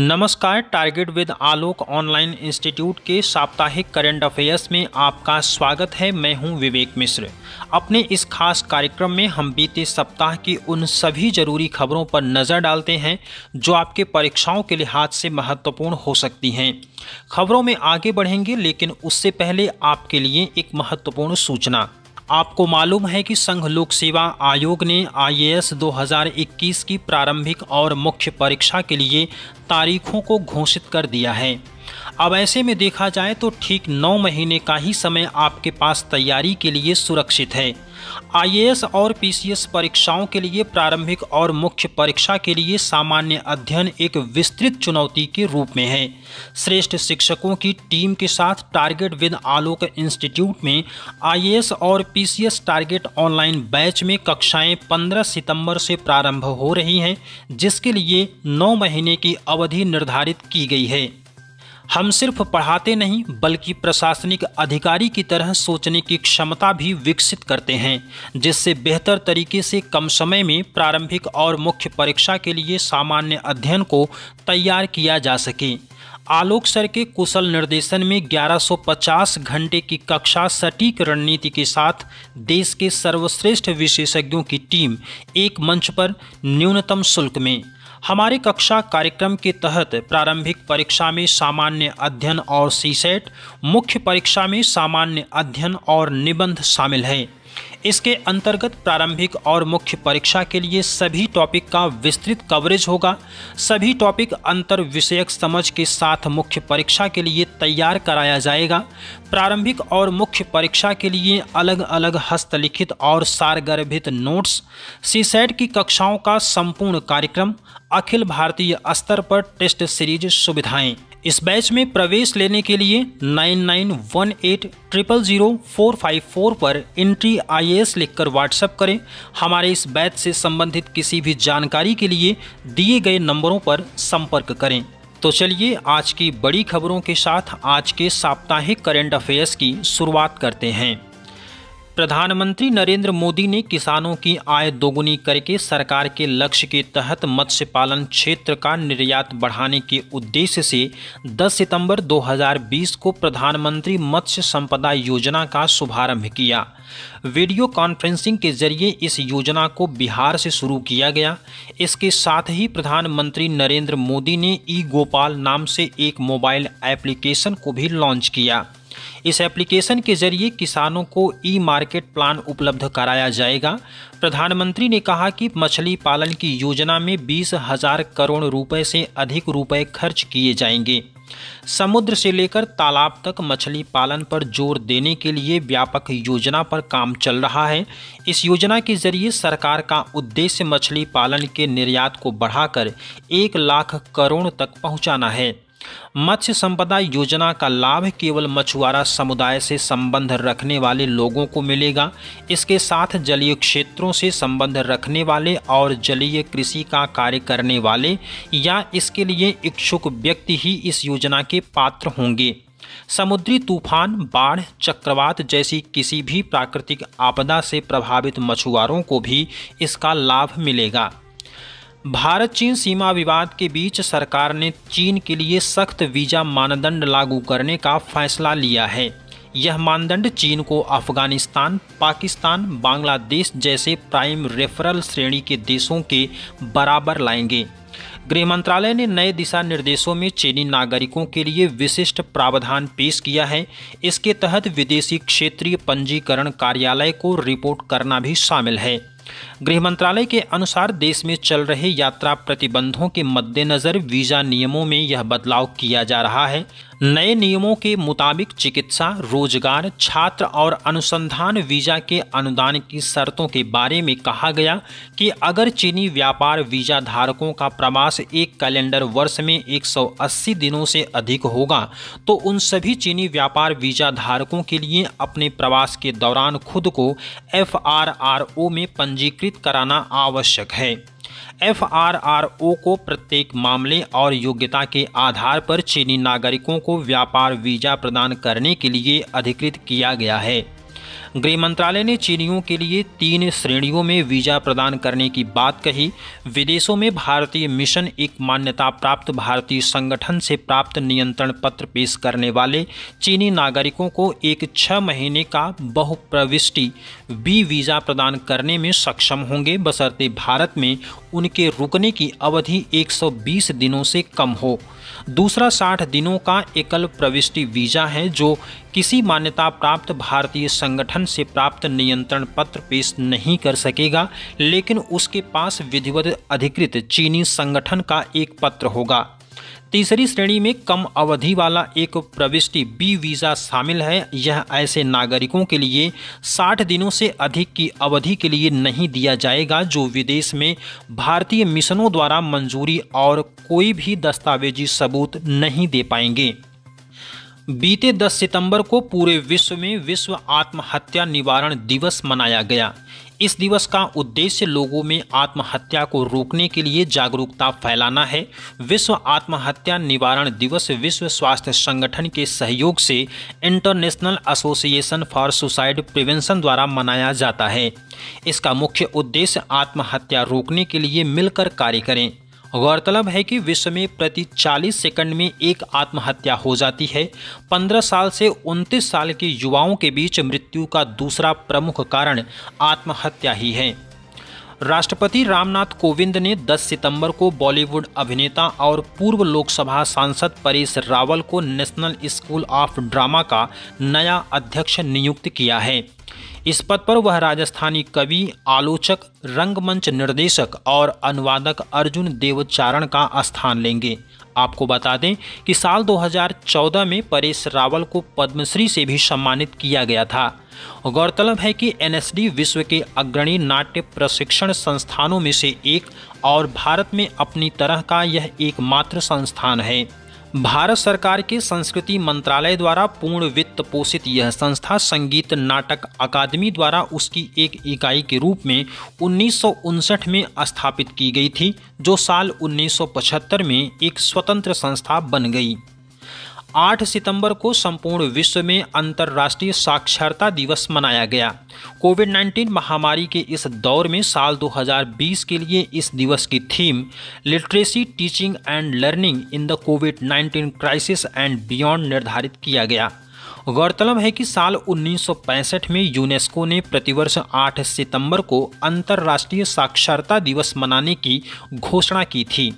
नमस्कार target with Alok online institute के साप्ताहिक करंट अफेयर्स में आपका स्वागत है मैं हूं विवेक मिश्र अपने इस खास कार्यक्रम में हम बीते सप्ताह की उन सभी जरूरी खबरों पर नज़र डालते हैं जो आपके परीक्षाओं के लिहाज से महत्वपूर्ण हो सकती हैं खबरों में आगे बढ़ेंगे लेकिन उससे पहले आपके लिए एक महत्वपूर्ण सूचना आपको मालूम है कि संघ लोक सेवा आयोग ने आईएएस 2021 की प्रारंभिक और मुख्य परीक्षा के लिए तारीखों को घोषित कर दिया है अब ऐसे में देखा जाए तो ठीक नौ महीने का ही समय आपके पास तैयारी के लिए सुरक्षित है आईएएस और पीसीएस परीक्षाओं के लिए प्रारंभिक और मुख्य परीक्षा के लिए सामान्य अध्ययन एक विस्तृत चुनौती के रूप में है श्रेष्ठ शिक्षकों की टीम के साथ टारगेट विद आलोक इंस्टीट्यूट में आईएएस और पीसीएस टारगेट ऑनलाइन बैच में कक्षाएं 15 सितंबर से प्रारंभ हो रही हैं जिसके लिए 9 महीने की अवधि निर्धारित की गई है हम सिर्फ पढ़ाते नहीं बल्कि प्रशासनिक अधिकारी की तरह सोचने की क्षमता भी विकसित करते हैं जिससे बेहतर तरीके से कम समय में प्रारंभिक और मुख्य परीक्षा के लिए सामान्य अध्ययन को तैयार किया जा सके आलोक सर के कुशल निर्देशन में 1150 घंटे की कक्षा सटीक रणनीति के साथ देश के सर्वश्रेष्ठ विशेषज्ञों की टीम एक मंच पर न्यूनतम शुल्क में हमारे कक्षा कार्यक्रम के तहत प्रारंभिक परीक्षा में सामान्य अध्ययन और सीसेट मुख्य परीक्षा में सामान्य अध्ययन और निबंध शामिल हैं इसके अंतर्गत प्रारंभिक और मुख्य परीक्षा के लिए सभी टॉपिक का विस्तृत कवरेज होगा सभी टॉपिक अंतर विषयक समझ के साथ मुख्य परीक्षा के लिए तैयार कराया जाएगा प्रारंभिक और मुख्य परीक्षा के लिए अलग अलग हस्तलिखित और सारगर्भित नोट्स सीसेट की कक्षाओं का संपूर्ण कार्यक्रम अखिल भारतीय स्तर पर टेस्ट सीरीज सुविधाएं इस बैच में प्रवेश लेने के लिए nine nine one eight triple zero four five four पर एंट्री आई लिखकर व्हाट्सएप करें हमारे इस बैच से संबंधित किसी भी जानकारी के लिए दिए गए नंबरों पर संपर्क करें तो चलिए आज की बड़ी खबरों के साथ आज के साप्ताहिक करेंट अफेयर्स की शुरुआत करते हैं प्रधानमंत्री नरेंद्र मोदी ने किसानों की आय दोगुनी करके सरकार के लक्ष्य के तहत मत्स्य पालन क्षेत्र का निर्यात बढ़ाने के उद्देश्य से 10 सितंबर 2020 को प्रधानमंत्री मत्स्य संपदा योजना का शुभारंभ किया वीडियो कॉन्फ्रेंसिंग के जरिए इस योजना को बिहार से शुरू किया गया इसके साथ ही प्रधानमंत्री नरेंद्र मोदी ने ई गोपाल नाम से एक मोबाइल एप्लीकेशन को भी लॉन्च किया इस एप्लीकेशन के जरिए किसानों को ई मार्केट प्लान उपलब्ध कराया जाएगा प्रधानमंत्री ने कहा कि मछली पालन की योजना में बीस हजार करोड़ रुपए से अधिक रुपए खर्च किए जाएंगे समुद्र से लेकर तालाब तक मछली पालन पर जोर देने के लिए व्यापक योजना पर काम चल रहा है इस योजना के जरिए सरकार का उद्देश्य मछली पालन के निर्यात को बढ़ाकर एक लाख करोड़ तक पहुंचाना है मत्स्य संपदा योजना का लाभ केवल मछुआरा समुदाय से संबंध रखने वाले लोगों को मिलेगा इसके साथ जलीय क्षेत्रों से संबंध रखने वाले और जलीय कृषि का कार्य करने वाले या इसके लिए इच्छुक व्यक्ति ही इस योजना के पात्र होंगे समुद्री तूफान बाढ़ चक्रवात जैसी किसी भी प्राकृतिक आपदा से प्रभावित मछुआरों को भी इसका लाभ मिलेगा भारत चीन सीमा विवाद के बीच सरकार ने चीन के लिए सख्त वीजा मानदंड लागू करने का फैसला लिया है यह मानदंड चीन को अफगानिस्तान पाकिस्तान बांग्लादेश जैसे प्राइम रेफरल श्रेणी के देशों के बराबर लाएंगे गृह मंत्रालय ने नए दिशा निर्देशों में चीनी नागरिकों के लिए विशिष्ट प्रावधान पेश किया है इसके तहत विदेशी क्षेत्रीय पंजीकरण कार्यालय को रिपोर्ट करना भी शामिल है गृह मंत्रालय के अनुसार देश में चल रहे यात्रा प्रतिबंधों के मद्देनजर वीजा नियमों में यह बदलाव किया जा रहा है नए नियमों के मुताबिक चिकित्सा रोजगार छात्र और अनुसंधान वीजा के अनुदान की शर्तों के बारे में कहा गया कि अगर चीनी व्यापार वीजा धारकों का प्रवास एक कैलेंडर वर्ष में 180 दिनों से अधिक होगा तो उन सभी चीनी व्यापार वीजा धारकों के लिए अपने प्रवास के दौरान खुद को एफ में पंजीकृत स्थापित कराना आवश्यक है एफ ओ को प्रत्येक मामले और योग्यता के आधार पर चीनी नागरिकों को व्यापार वीज़ा प्रदान करने के लिए अधिकृत किया गया है गृह मंत्रालय ने चीनियों के लिए तीन श्रेणियों में वीजा प्रदान करने की बात कही विदेशों में भारतीय मिशन एक मान्यता प्राप्त भारतीय संगठन से प्राप्त नियंत्रण पत्र पेश करने वाले चीनी नागरिकों को एक छह महीने का बहुप्रविष्टि बी वीज़ा प्रदान करने में सक्षम होंगे बसरते भारत में उनके रुकने की अवधि 120 दिनों से कम हो दूसरा 60 दिनों का एकल प्रविष्टि वीज़ा है जो किसी मान्यता प्राप्त भारतीय संगठन से प्राप्त नियंत्रण पत्र पेश नहीं कर सकेगा लेकिन उसके पास विधिवत अधिकृत चीनी संगठन का एक पत्र होगा तीसरी श्रेणी में कम अवधि वाला एक प्रविष्टि बी वीज़ा शामिल है यह ऐसे नागरिकों के लिए 60 दिनों से अधिक की अवधि के लिए नहीं दिया जाएगा जो विदेश में भारतीय मिशनों द्वारा मंजूरी और कोई भी दस्तावेजी सबूत नहीं दे पाएंगे बीते 10 सितंबर को पूरे विश्व में विश्व आत्महत्या निवारण दिवस मनाया गया इस दिवस का उद्देश्य लोगों में आत्महत्या को रोकने के लिए जागरूकता फैलाना है विश्व आत्महत्या निवारण दिवस विश्व स्वास्थ्य संगठन के सहयोग से International Association for Suicide Prevention द्वारा मनाया जाता है इसका मुख्य उद्देश्य आत्महत्या रोकने के लिए मिलकर कार्य करें गौरतलब है कि विश्व में प्रति 40 सेकंड में एक आत्महत्या हो जाती है 15 साल से 29 साल के युवाओं के बीच मृत्यु का दूसरा प्रमुख कारण आत्महत्या ही है राष्ट्रपति रामनाथ कोविंद ने 10 सितंबर को बॉलीवुड अभिनेता और पूर्व लोकसभा सांसद परेश रावल को नेशनल स्कूल ऑफ ड्रामा का नया अध्यक्ष नियुक्त किया है इस पद पर वह राजस्थानी कवि आलोचक रंगमंच निर्देशक और अनुवादक अर्जुन देवचारण का स्थान लेंगे आपको बता दें कि साल 2014 में परेश रावल को पद्मश्री से भी सम्मानित किया गया था गौरतलब है कि एनएसडी विश्व के अग्रणी नाट्य प्रशिक्षण संस्थानों में से एक और भारत में अपनी तरह का यह एकमात्र संस्थान है भारत सरकार के संस्कृति मंत्रालय द्वारा पूर्ण वित्त पोषित यह संस्था संगीत नाटक अकादमी द्वारा उसकी एक इकाई के रूप में उन्नीस में स्थापित की गई थी जो साल 1975 में एक स्वतंत्र संस्था बन गई 8 सितंबर को संपूर्ण विश्व में अंतर्राष्ट्रीय साक्षरता दिवस मनाया गया कोविड 19 महामारी के इस दौर में साल 2020 के लिए इस दिवस की theme literacy teaching and learning in the COVID 19 crisis and beyond निर्धारित किया गया गौरतलब है कि साल 1965 में यूनेस्को ने प्रतिवर्ष 8 सितंबर को अंतर्राष्ट्रीय साक्षरता दिवस मनाने की घोषणा की थी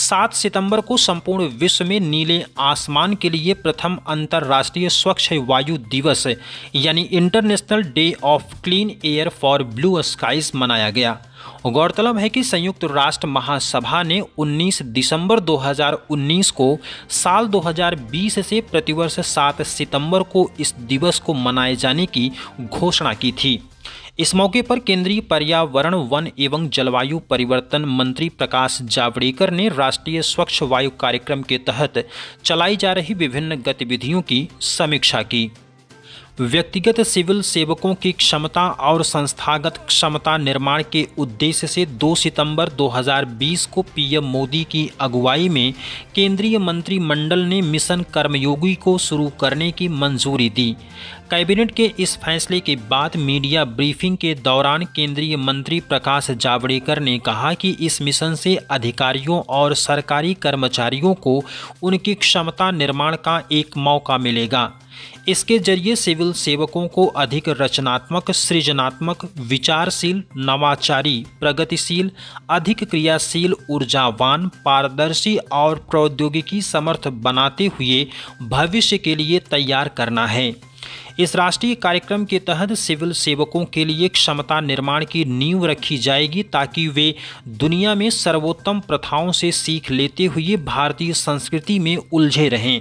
सात सितंबर को संपूर्ण विश्व में नीले आसमान के लिए प्रथम अंतर्राष्ट्रीय स्वच्छ वायु दिवस यानी International Day of Clean Air for Blue Skies मनाया गया गौरतलब है कि संयुक्त राष्ट्र महासभा ने 19 दिसंबर 2019 को साल 2020 से प्रतिवर्ष 7 सितंबर को इस दिवस को मनाए जाने की घोषणा की थी इस मौके पर केंद्रीय पर्यावरण वन एवं जलवायु परिवर्तन मंत्री प्रकाश जावड़ेकर ने राष्ट्रीय स्वच्छ वायु कार्यक्रम के तहत चलाई जा रही विभिन्न गतिविधियों की समीक्षा की व्यक्तिगत सिविल सेवकों की क्षमता और संस्थागत क्षमता निर्माण के उद्देश्य से 2 सितंबर 2020 को पीएम मोदी की अगुवाई में केंद्रीय मंत्रिमंडल ने मिशन कर्मयोगी को शुरू करने की मंजूरी दी कैबिनेट के इस फैसले के बाद मीडिया ब्रीफिंग के दौरान केंद्रीय मंत्री प्रकाश जावड़ेकर ने कहा कि इस मिशन से अधिकारियों और सरकारी कर्मचारियों को उनकी क्षमता निर्माण का एक मौका मिलेगा इसके जरिए सिविल सेवकों को अधिक रचनात्मक सृजनात्मक विचारशील नवाचारी प्रगतिशील अधिक क्रियाशील ऊर्जावान पारदर्शी और प्रौद्योगिकी समर्थ बनाते हुए भविष्य के लिए तैयार करना है इस राष्ट्रीय कार्यक्रम के तहत सिविल सेवकों के लिए क्षमता निर्माण की नींव रखी जाएगी ताकि वे दुनिया में सर्वोत्तम प्रथाओं से सीख लेते हुए भारतीय संस्कृति में उलझे रहें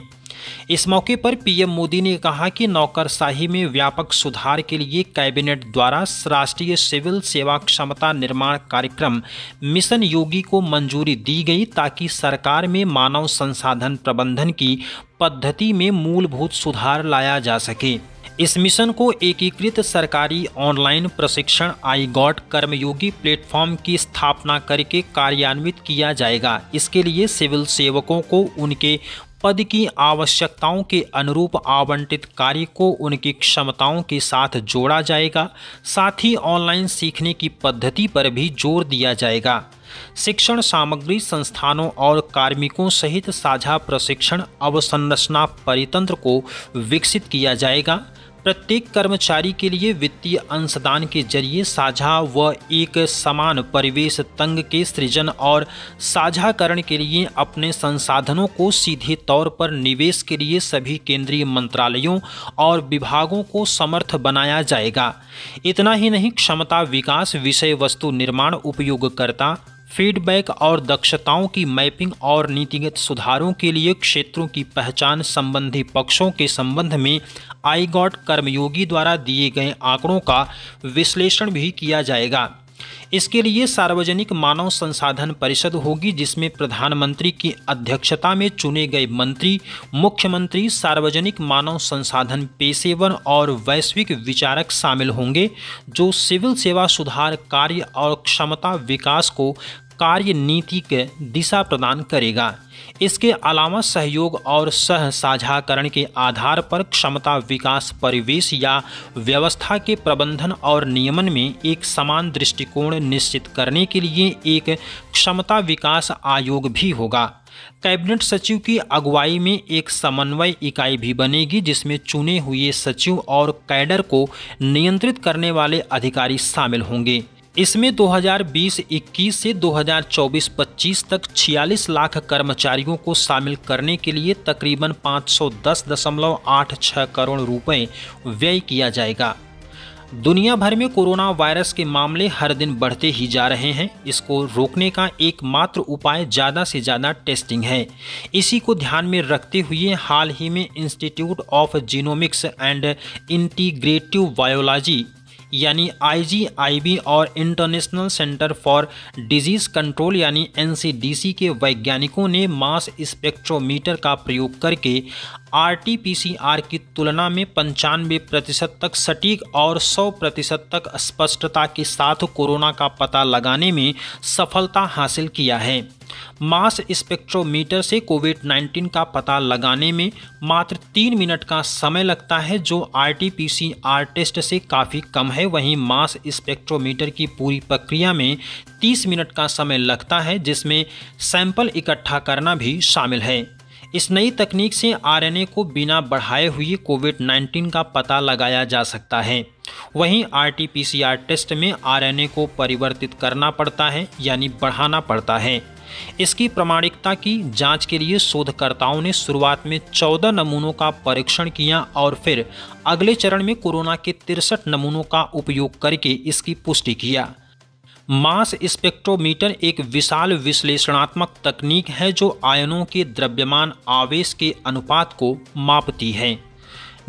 इस मौके पर पीएम मोदी ने कहा कि नौकरशाही में व्यापक सुधार के लिए कैबिनेट द्वारा राष्ट्रीय सिविल सेवा क्षमता निर्माण कार्यक्रम मिशन योगी को मंजूरी दी गई ताकि सरकार में मानव संसाधन प्रबंधन की पद्धति में मूलभूत सुधार लाया जा सके इस मिशन को एकीकृत सरकारी ऑनलाइन प्रशिक्षण आई गॉट कर्मयोगी प्लेटफॉर्म की स्थापना करके कार्यान्वित किया जाएगा इसके लिए सिविल सेवकों को उनके पद की आवश्यकताओं के अनुरूप आवंटित कार्य को उनकी क्षमताओं के साथ जोड़ा जाएगा साथ ही ऑनलाइन सीखने की पद्धति पर भी जोर दिया जाएगा शिक्षण सामग्री संस्थानों और कार्मिकों सहित साझा प्रशिक्षण अवसंरचना परितंत्र को विकसित किया जाएगा प्रत्येक कर्मचारी के लिए वित्तीय अंशदान के जरिए साझा व एक समान परिवेश तंग के सृजन और साझाकरण के लिए अपने संसाधनों को सीधे तौर पर निवेश के लिए सभी केंद्रीय मंत्रालयों और विभागों को समर्थ बनाया जाएगा इतना ही नहीं क्षमता विकास विषय वस्तु निर्माण उपयोगकर्ता फीडबैक और दक्षताओं की मैपिंग और नीतिगत सुधारों के लिए क्षेत्रों की पहचान संबंधी पक्षों के संबंध में आई गॉड कर्मयोगी द्वारा दिए गए आंकड़ों का विश्लेषण भी किया जाएगा इसके लिए सार्वजनिक मानव संसाधन परिषद होगी जिसमें प्रधानमंत्री की अध्यक्षता में चुने गए मंत्री मुख्यमंत्री सार्वजनिक मानव संसाधन पेशेवर और वैश्विक विचारक शामिल होंगे जो सिविल सेवा सुधार कार्य और क्षमता विकास को नीति के दिशा प्रदान करेगा इसके अलावा सहयोग और सह साझाकरण के आधार पर क्षमता विकास परिवेश या व्यवस्था के प्रबंधन और नियमन में एक समान दृष्टिकोण निश्चित करने के लिए एक क्षमता विकास आयोग भी होगा कैबिनेट सचिव की अगुवाई में एक समन्वय इकाई भी बनेगी जिसमें चुने हुए सचिव और कैडर को नियंत्रित करने वाले अधिकारी शामिल होंगे इसमें 2020-21 से 2024-25 तक 46 लाख कर्मचारियों को शामिल करने के लिए तकरीबन 510.86 करोड़ रुपए व्यय किया जाएगा दुनिया भर में कोरोना वायरस के मामले हर दिन बढ़ते ही जा रहे हैं इसको रोकने का एकमात्र उपाय ज़्यादा से ज़्यादा टेस्टिंग है इसी को ध्यान में रखते हुए हाल ही में Institute of Genomics and Integrative Biology यानी आईजीआईबी और International Centre for Disease Control यानी एनसीडीसी के वैज्ञानिकों ने मास स्पेक्ट्रोमीटर का प्रयोग करके आरटीपीसीआर की तुलना में पंचानवे प्रतिशत तक सटीक और 100 प्रतिशत तक स्पष्टता के साथ कोरोना का पता लगाने में सफलता हासिल किया है मास स्पेक्ट्रोमीटर से कोविड 19 का पता लगाने में मात्र तीन मिनट का समय लगता है जो आर टेस्ट से काफ़ी कम है वहीं मास स्पेक्ट्रोमीटर की पूरी प्रक्रिया में 30 मिनट का समय लगता है जिसमें सैंपल इकट्ठा करना भी शामिल है इस नई तकनीक से आरएनए को बिना बढ़ाए हुए कोविड 19 का पता लगाया जा सकता है वहीं आरटीपीसीआर टेस्ट में आरएनए को परिवर्तित करना पड़ता है यानी बढ़ाना पड़ता है इसकी प्रामाणिकता की जांच के लिए शोधकर्ताओं ने शुरुआत में 14 नमूनों का परीक्षण किया और फिर अगले चरण में कोरोना के तिरसठ नमूनों का उपयोग करके इसकी पुष्टि किया मास स्पेक्ट्रोमीटर एक विशाल विश्लेषणात्मक तकनीक है जो आयनों के द्रव्यमान आवेश के अनुपात को मापती है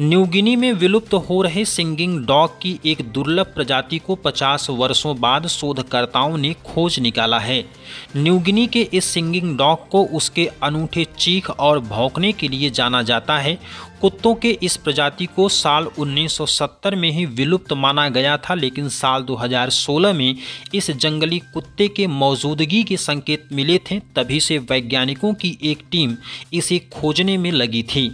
न्यूगिनी में विलुप्त हो रहे सिंगिंग डॉग की एक दुर्लभ प्रजाति को 50 वर्षों बाद शोधकर्ताओं ने खोज निकाला है न्यूगिनी के इस सिंगिंग डॉग को उसके अनूठे चीख और भौंकने के लिए जाना जाता है कुत्तों के इस प्रजाति को साल 1970 में ही विलुप्त माना गया था लेकिन साल 2016 में इस जंगली कुत्ते के मौजूदगी के संकेत मिले थे तभी से वैज्ञानिकों की एक टीम इसे खोजने में लगी थी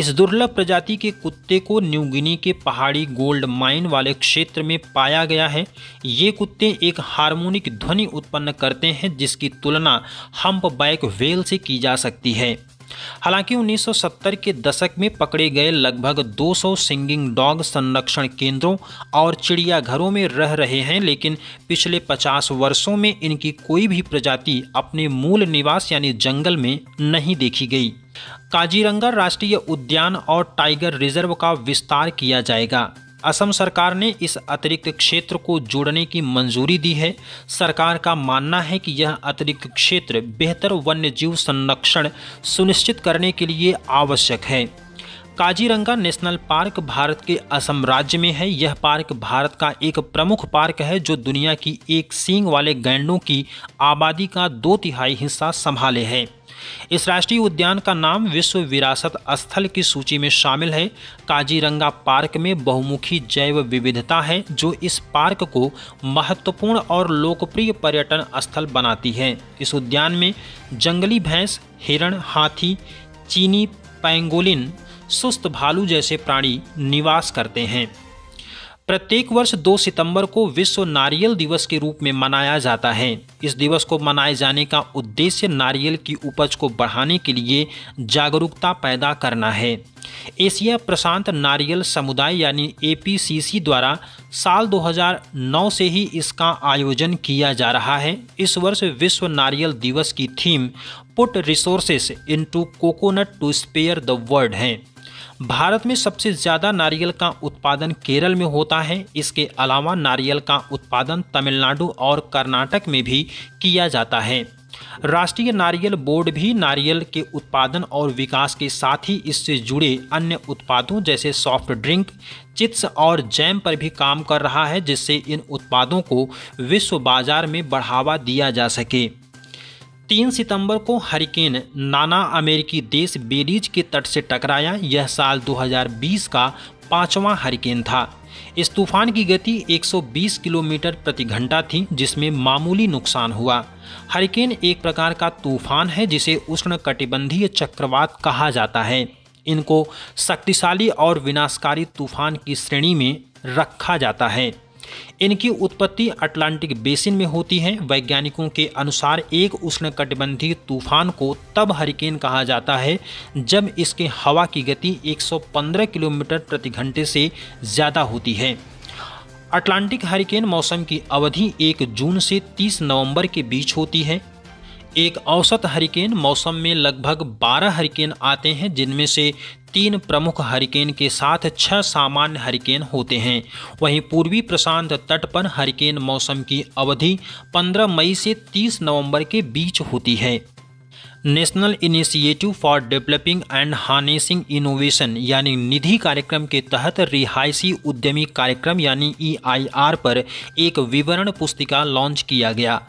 इस दुर्लभ प्रजाति के कुत्ते को न्यूगिनी के पहाड़ी गोल्ड माइन वाले क्षेत्र में पाया गया है ये कुत्ते एक हार्मोनिक ध्वनि उत्पन्न करते हैं जिसकी तुलना हम्प बैक वेल से की जा सकती है हालांकि 1970 के दशक में पकड़े गए लगभग 200 सिंगिंग डॉग संरक्षण केंद्रों और चिड़ियाघरों में रह रहे हैं लेकिन पिछले 50 वर्षों में इनकी कोई भी प्रजाति अपने मूल निवास यानी जंगल में नहीं देखी गई काजीरंगा राष्ट्रीय उद्यान और टाइगर रिजर्व का विस्तार किया जाएगा असम सरकार ने इस अतिरिक्त क्षेत्र को जोड़ने की मंजूरी दी है सरकार का मानना है कि यह अतिरिक्त क्षेत्र बेहतर वन्य जीव संरक्षण सुनिश्चित करने के लिए आवश्यक है काजीरंगा नेशनल पार्क भारत के असम राज्य में है यह पार्क भारत का एक प्रमुख पार्क है जो दुनिया की एक सींग वाले गैंडों की आबादी का दो तिहाई हिस्सा संभाले है इस राष्ट्रीय उद्यान का नाम विश्व विरासत स्थल की सूची में शामिल है काजीरंगा पार्क में बहुमुखी जैव विविधता है जो इस पार्क को महत्वपूर्ण और लोकप्रिय पर्यटन स्थल बनाती है इस उद्यान में जंगली भैंस हिरण हाथी चीनी पैंगोलिन सुस्त भालू जैसे प्राणी निवास करते हैं प्रत्येक वर्ष 2 सितंबर को विश्व नारियल दिवस के रूप में मनाया जाता है इस दिवस को मनाए जाने का उद्देश्य नारियल की उपज को बढ़ाने के लिए जागरूकता पैदा करना है एशिया प्रशांत नारियल समुदाय यानी एपीसीसी द्वारा साल 2009 से ही इसका आयोजन किया जा रहा है इस वर्ष विश्व नारियल दिवस की theme put resources to coconut to spare the world है भारत में सबसे ज़्यादा नारियल का उत्पादन केरल में होता है इसके अलावा नारियल का उत्पादन तमिलनाडु और कर्नाटक में भी किया जाता है राष्ट्रीय नारियल बोर्ड भी नारियल के उत्पादन और विकास के साथ ही इससे जुड़े अन्य उत्पादों जैसे सॉफ्ट ड्रिंक चिप्स और जैम पर भी काम कर रहा है जिससे इन उत्पादों को विश्व बाजार में बढ़ावा दिया जा सके तीन सितंबर को हरिकेन नाना अमेरिकी देश बेलीज के तट से टकराया यह साल 2020 का पांचवा हरिकेन था इस तूफान की गति 120 किलोमीटर प्रति घंटा थी जिसमें मामूली नुकसान हुआ हरिकेन एक प्रकार का तूफान है जिसे उष्ण कटिबंधीय चक्रवात कहा जाता है इनको शक्तिशाली और विनाशकारी तूफान की श्रेणी में रखा जाता है इनकी उत्पत्ति अटलांटिक बेसिन में होती है वैज्ञानिकों के अनुसार एक उष्णकटिबंधीय तूफान को तब हरिकेन कहा जाता है जब इसके हवा की गति 115 किलोमीटर प्रति घंटे से ज़्यादा होती है अटलांटिक हरिकेन मौसम की अवधि 1 जून से 30 नवंबर के बीच होती है एक औसत हरिकेन मौसम में लगभग 12 हरिकेन आते हैं जिनमें से तीन प्रमुख हरिकेन के साथ छह सामान्य हरिकेन होते हैं वहीं पूर्वी प्रशांत तट पर हरिकेन मौसम की अवधि 15 मई से 30 नवंबर के बीच होती है National Initiative for Developing and Harnessing Innovation यानी निधि कार्यक्रम के तहत रिहायशी उद्यमी कार्यक्रम यानी ईआईआर e पर एक विवरण पुस्तिका लॉन्च किया गया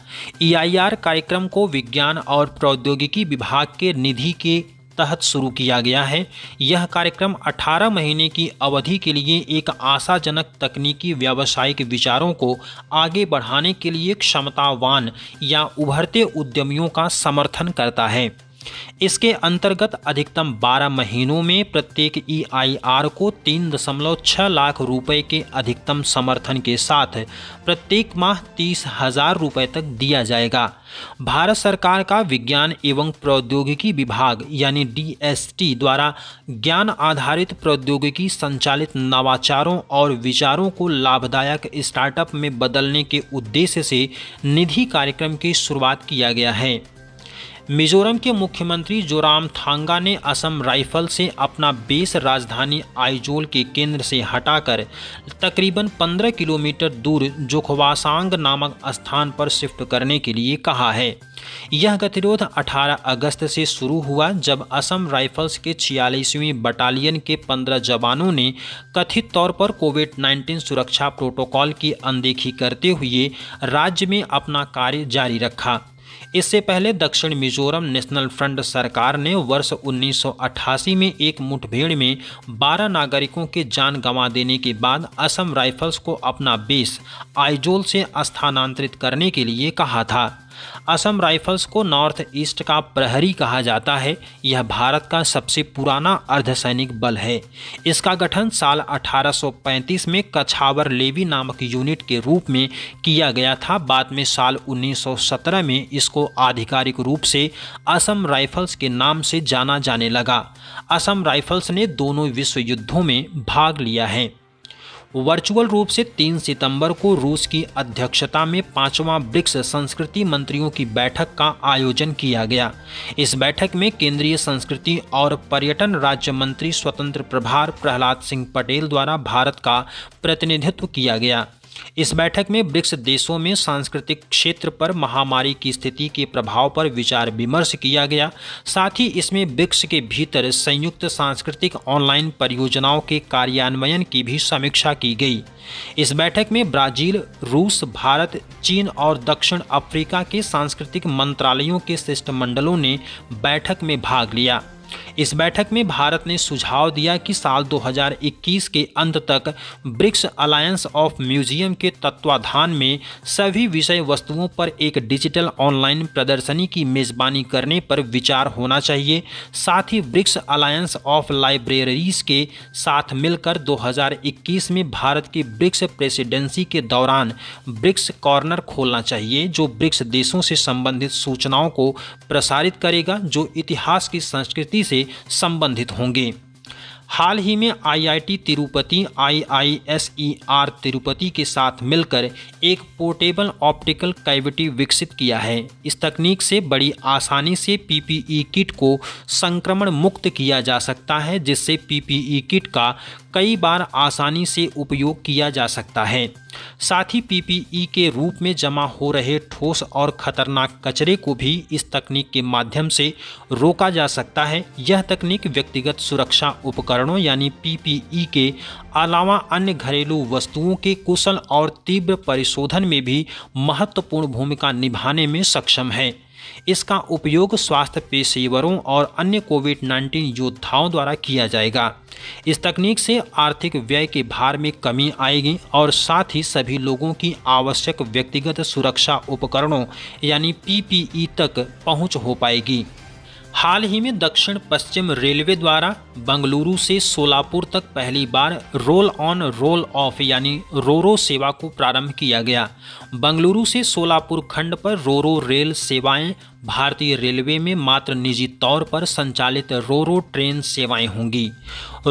ईआईआर e कार्यक्रम को विज्ञान और प्रौद्योगिकी विभाग के निधि के तहत शुरू किया गया है यह कार्यक्रम 18 महीने की अवधि के लिए एक आशाजनक तकनीकी व्यावसायिक विचारों को आगे बढ़ाने के लिए क्षमतावान या उभरते उद्यमियों का समर्थन करता है इसके अंतर्गत अधिकतम 12 महीनों में प्रत्येक ईआईआर e को 3.6 लाख रुपए के अधिकतम समर्थन के साथ प्रत्येक माह तीस हजार रुपये तक दिया जाएगा भारत सरकार का विज्ञान एवं प्रौद्योगिकी विभाग यानी डीएसटी द्वारा ज्ञान आधारित प्रौद्योगिकी संचालित नवाचारों और विचारों को लाभदायक स्टार्टअप में बदलने के उद्देश्य से निधि कार्यक्रम की शुरुआत किया गया है मिजोरम के मुख्यमंत्री जोराम थांगा ने असम राइफल से अपना बेस राजधानी आइजोल के केंद्र से हटाकर तकरीबन 15 किलोमीटर दूर जोखवासांग नामक स्थान पर शिफ्ट करने के लिए कहा है यह गतिरोध 18 अगस्त से शुरू हुआ जब असम राइफल्स के छियालीसवीं बटालियन के 15 जवानों ने कथित तौर पर कोविड 19 सुरक्षा प्रोटोकॉल की अनदेखी करते हुए राज्य में अपना कार्य जारी रखा इससे पहले दक्षिण मिजोरम नेशनल फ्रंट सरकार ने वर्ष 1988 में एक मुठभेड़ में 12 नागरिकों के जान गंवा देने के बाद असम राइफल्स को अपना बेस आइजोल से स्थानांतरित करने के लिए कहा था असम राइफल्स को नॉर्थ ईस्ट का प्रहरी कहा जाता है यह भारत का सबसे पुराना अर्धसैनिक बल है इसका गठन साल 1835 में कछावर लेवी नामक यूनिट के रूप में किया गया था बाद में साल 1917 में इसको आधिकारिक रूप से असम राइफल्स के नाम से जाना जाने लगा असम राइफल्स ने दोनों विश्व युद्धों में भाग लिया है वर्चुअल रूप से 3 सितंबर को रूस की अध्यक्षता में पांचवां ब्रिक्स संस्कृति मंत्रियों की बैठक का आयोजन किया गया इस बैठक में केंद्रीय संस्कृति और पर्यटन राज्य मंत्री स्वतंत्र प्रभार प्रहलाद सिंह पटेल द्वारा भारत का प्रतिनिधित्व किया गया इस बैठक में ब्रिक्स देशों में सांस्कृतिक क्षेत्र पर महामारी की स्थिति के प्रभाव पर विचार विमर्श किया गया साथ ही इसमें ब्रिक्स के भीतर संयुक्त सांस्कृतिक ऑनलाइन परियोजनाओं के कार्यान्वयन की भी समीक्षा की गई इस बैठक में ब्राजील रूस भारत चीन और दक्षिण अफ्रीका के सांस्कृतिक मंत्रालयों के शिष्टमंडलों ने बैठक में भाग लिया इस बैठक में भारत ने सुझाव दिया कि साल 2021 के अंत तक ब्रिक्स अलायंस ऑफ म्यूजियम के तत्वाधान में सभी विषय वस्तुओं पर एक डिजिटल ऑनलाइन प्रदर्शनी की मेज़बानी करने पर विचार होना चाहिए साथ ही ब्रिक्स अलायंस ऑफ लाइब्रेरीज के साथ मिलकर 2021 में भारत की ब्रिक्स प्रेसिडेंसी के दौरान ब्रिक्स कॉर्नर खोलना चाहिए जो ब्रिक्स देशों से संबंधित सूचनाओं को प्रसारित करेगा जो इतिहास की संस्कृति प्रवृत्ति से संबंधित होंगे हाल ही में आईआईटी तिरुपति आईआईएसईआर तिरुपति के साथ मिलकर एक पोर्टेबल ऑप्टिकल कैविटी विकसित किया है इस तकनीक से बड़ी आसानी से पीपीई किट को संक्रमण मुक्त किया जा सकता है जिससे पीपीई किट का कई बार आसानी से उपयोग किया जा सकता है साथ ही पीपीई के रूप में जमा हो रहे ठोस और खतरनाक कचरे को भी इस तकनीक के माध्यम से रोका जा सकता है यह तकनीक व्यक्तिगत सुरक्षा उपकरणों यानी पीपीई के अलावा अन्य घरेलू वस्तुओं के कुशल और तीव्र परिशोधन में भी महत्वपूर्ण भूमिका निभाने में सक्षम है इसका उपयोग स्वास्थ्य पेशेवरों और अन्य कोविड 19 योद्धाओं द्वारा किया जाएगा इस तकनीक से आर्थिक व्यय के भार में कमी आएगी और साथ ही सभी लोगों की आवश्यक व्यक्तिगत सुरक्षा उपकरणों यानी पीपीई तक पहुंच हो पाएगी हाल ही में दक्षिण पश्चिम रेलवे द्वारा बंगलुरु से सोलापुर तक पहली बार रोल ऑन रोल ऑफ यानी रोरो सेवा को प्रारंभ किया गया बंगलुरु से सोलापुर खंड पर रोरो रेल सेवाएं भारतीय रेलवे में मात्र निजी तौर पर संचालित रोरो ट्रेन सेवाएं होंगी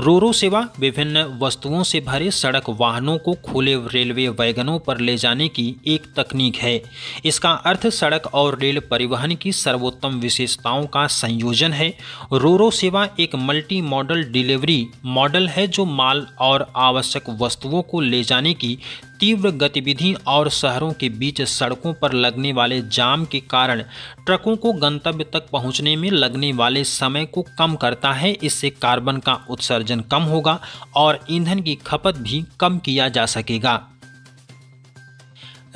रोरो सेवा विभिन्न वस्तुओं से भरे सड़क वाहनों को खुले रेलवे वैगनों पर ले जाने की एक तकनीक है इसका अर्थ सड़क और रेल परिवहन की सर्वोत्तम विशेषताओं का संयोजन है रोरो सेवा एक मल्टी मॉडल डिलीवरी मॉडल है जो माल और आवश्यक वस्तुओं को ले जाने की तीव्र गतिविधि और शहरों के बीच सड़कों पर लगने वाले जाम के कारण ट्रकों को गंतव्य तक पहुंचने में लगने वाले समय को कम करता है इससे कार्बन का उत्सर्जन कम होगा और ईंधन की खपत भी कम किया जा सकेगा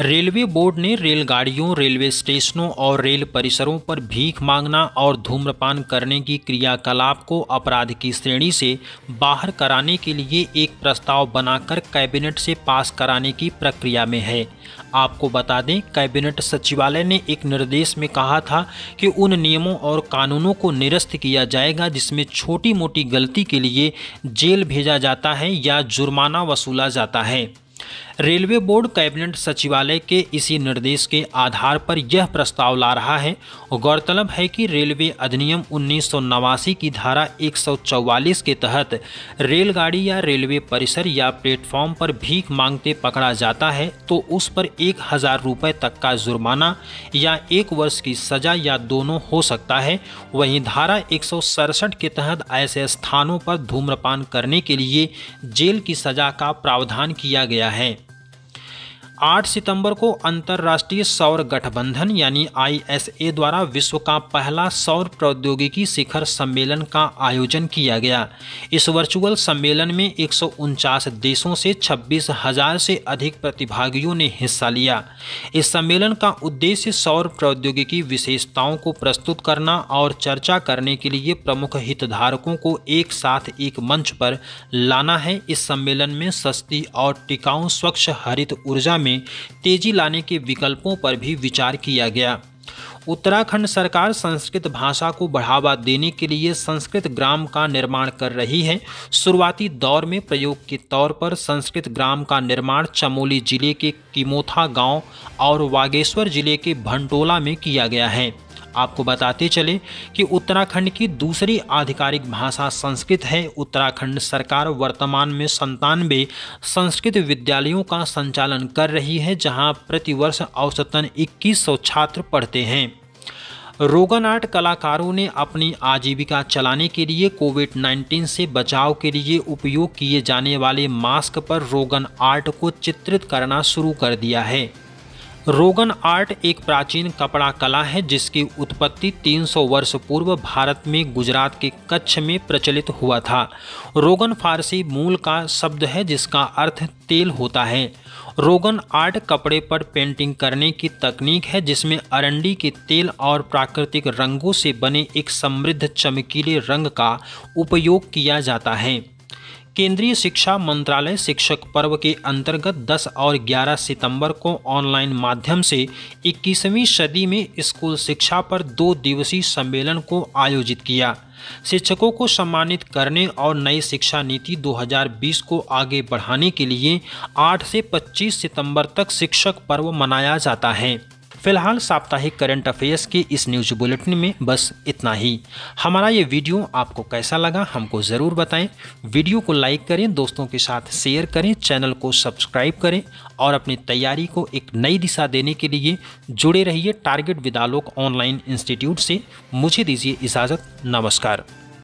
रेलवे बोर्ड ने रेलगाड़ियों रेलवे स्टेशनों और रेल परिसरों पर भीख मांगना और धूम्रपान करने की क्रियाकलाप को अपराध की श्रेणी से बाहर कराने के लिए एक प्रस्ताव बनाकर कैबिनेट से पास कराने की प्रक्रिया में है आपको बता दें कैबिनेट सचिवालय ने एक निर्देश में कहा था कि उन नियमों और कानूनों को निरस्त किया जाएगा जिसमें छोटी मोटी गलती के लिए जेल भेजा जाता है या जुर्माना वसूला जाता है रेलवे बोर्ड कैबिनेट सचिवालय के इसी निर्देश के आधार पर यह प्रस्ताव ला रहा है गौरतलब है कि रेलवे अधिनियम उन्नीस की धारा 144 के तहत रेलगाड़ी या रेलवे परिसर या प्लेटफॉर्म पर भीख मांगते पकड़ा जाता है तो उस पर एक हज़ार रुपये तक का जुर्माना या एक वर्ष की सज़ा या दोनों हो सकता है वहीं धारा एक के तहत ऐसे स्थानों पर धूम्रपान करने के लिए जेल की सज़ा का प्रावधान किया गया है 8 सितंबर को अंतर्राष्ट्रीय सौर गठबंधन यानी आईएसए द्वारा विश्व का पहला सौर प्रौद्योगिकी शिखर सम्मेलन का आयोजन किया गया इस वर्चुअल सम्मेलन में एक देशों से छब्बीस हजार से अधिक प्रतिभागियों ने हिस्सा लिया इस सम्मेलन का उद्देश्य सौर प्रौद्योगिकी विशेषताओं को प्रस्तुत करना और चर्चा करने के लिए प्रमुख हितधारकों को एक साथ एक मंच पर लाना है इस सम्मेलन में सस्ती और टिकाऊ स्वच्छ हरित ऊर्जा में में तेजी लाने के विकल्पों पर भी विचार किया गया उत्तराखंड सरकार संस्कृत भाषा को बढ़ावा देने के लिए संस्कृत ग्राम का निर्माण कर रही है शुरुआती दौर में प्रयोग के तौर पर संस्कृत ग्राम का निर्माण चमोली जिले के किमोथा गांव और वागेश्वर जिले के भंटोला में किया गया है आपको बताते चले कि उत्तराखंड की दूसरी आधिकारिक भाषा संस्कृत है उत्तराखंड सरकार वर्तमान में संतानवे संस्कृत विद्यालयों का संचालन कर रही है जहां प्रतिवर्ष औसतन 2100 छात्र पढ़ते हैं रोगन आर्ट कलाकारों ने अपनी आजीविका चलाने के लिए कोविड 19 से बचाव के लिए उपयोग किए जाने वाले मास्क पर रोगन आर्ट को चित्रित करना शुरू कर दिया है रोगन आर्ट एक प्राचीन कपड़ा कला है जिसकी उत्पत्ति 300 वर्ष पूर्व भारत में गुजरात के कच्छ में प्रचलित हुआ था रोगन फारसी मूल का शब्द है जिसका अर्थ तेल होता है रोगन आर्ट कपड़े पर पेंटिंग करने की तकनीक है जिसमें अरंडी के तेल और प्राकृतिक रंगों से बने एक समृद्ध चमकीले रंग का उपयोग किया जाता है केंद्रीय शिक्षा मंत्रालय शिक्षक पर्व के अंतर्गत 10 और 11 सितंबर को ऑनलाइन माध्यम से 21वीं सदी में स्कूल शिक्षा पर दो दिवसीय सम्मेलन को आयोजित किया शिक्षकों को सम्मानित करने और नई शिक्षा नीति 2020 को आगे बढ़ाने के लिए 8 से 25 सितंबर तक शिक्षक पर्व मनाया जाता है फिलहाल साप्ताहिक करंट अफेयर्स के इस न्यूज बुलेटिन में बस इतना ही हमारा ये वीडियो आपको कैसा लगा हमको ज़रूर बताएं वीडियो को लाइक करें दोस्तों के साथ शेयर करें चैनल को सब्सक्राइब करें और अपनी तैयारी को एक नई दिशा देने के लिए जुड़े रहिए टारगेट विदालोक ऑनलाइन इंस्टीट्यूट से मुझे दीजिए इजाज़त नमस्कार